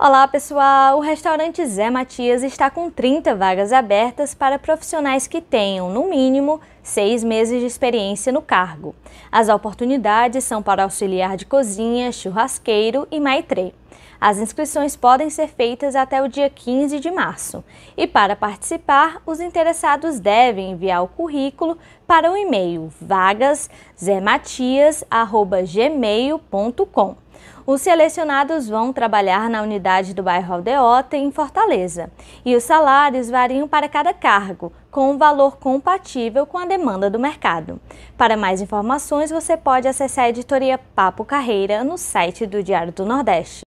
Olá pessoal, o restaurante Zé Matias está com 30 vagas abertas para profissionais que tenham, no mínimo, seis meses de experiência no cargo. As oportunidades são para auxiliar de cozinha, churrasqueiro e maitrê. As inscrições podem ser feitas até o dia 15 de março. E para participar, os interessados devem enviar o currículo para o e-mail vagaszematias.gmail.com. Os selecionados vão trabalhar na unidade do bairro Aldeota, em Fortaleza, e os salários variam para cada cargo, com um valor compatível com a demanda do mercado. Para mais informações, você pode acessar a editoria Papo Carreira no site do Diário do Nordeste.